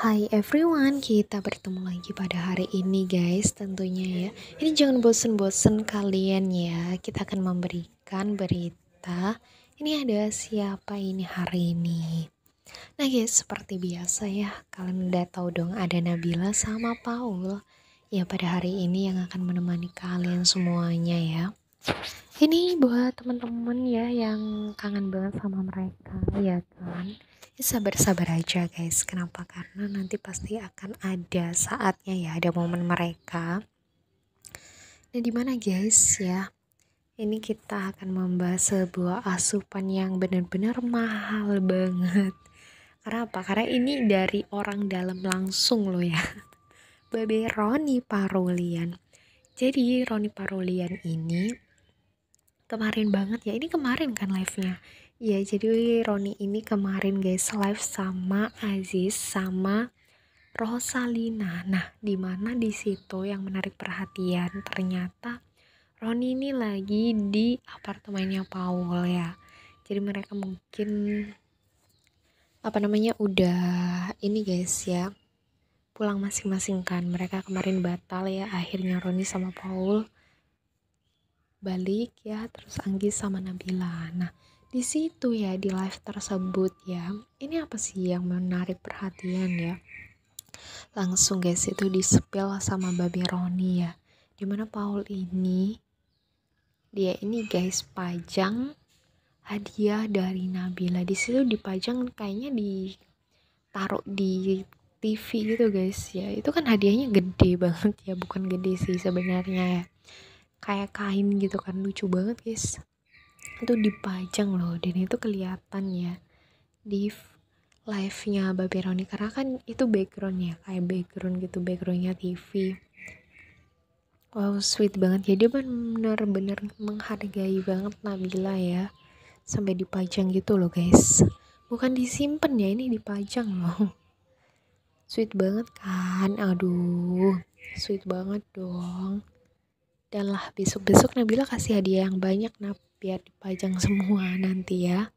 Hai everyone, kita bertemu lagi pada hari ini guys tentunya ya. Ini jangan bosen-bosen kalian ya, kita akan memberikan berita. Ini ada siapa ini hari ini. Nah guys, seperti biasa ya, kalian udah tahu dong ada Nabila sama Paul. Ya pada hari ini yang akan menemani kalian semuanya ya. Ini buat teman-teman ya yang kangen banget sama mereka ya kan sabar-sabar aja guys kenapa karena nanti pasti akan ada saatnya ya ada momen mereka nah dimana guys ya ini kita akan membahas sebuah asupan yang benar-benar mahal banget karena apa? Karena ini dari orang dalam langsung loh ya. babe Roni Parulian. Jadi Roni Parulian ini kemarin banget ya ini kemarin kan live-nya ya jadi Roni ini kemarin guys live sama Aziz sama Rosalina nah dimana di situ yang menarik perhatian ternyata Roni ini lagi di apartemennya Paul ya jadi mereka mungkin apa namanya udah ini guys ya pulang masing-masing kan mereka kemarin batal ya akhirnya Roni sama Paul balik ya terus Anggi sama Nabila nah di situ ya di live tersebut ya ini apa sih yang menarik perhatian ya langsung guys itu disepil sama babi Roni ya dimana Paul ini dia ini guys pajang hadiah dari Nabila di situ dipajang kayaknya di taruh di TV gitu guys ya itu kan hadiahnya gede banget ya bukan gede sih sebenarnya ya kayak kain gitu kan lucu banget guys itu dipajang loh dan itu kelihatan ya di live-nya Mbak roni karena kan itu backgroundnya kayak background gitu backgroundnya TV wow sweet banget ya dia bener-bener menghargai banget Nabila ya sampai dipajang gitu loh guys bukan disimpan ya ini dipajang loh sweet banget kan aduh sweet banget dong dan lah besok-besok Nabila kasih hadiah yang banyak nah biar dipajang semua nanti ya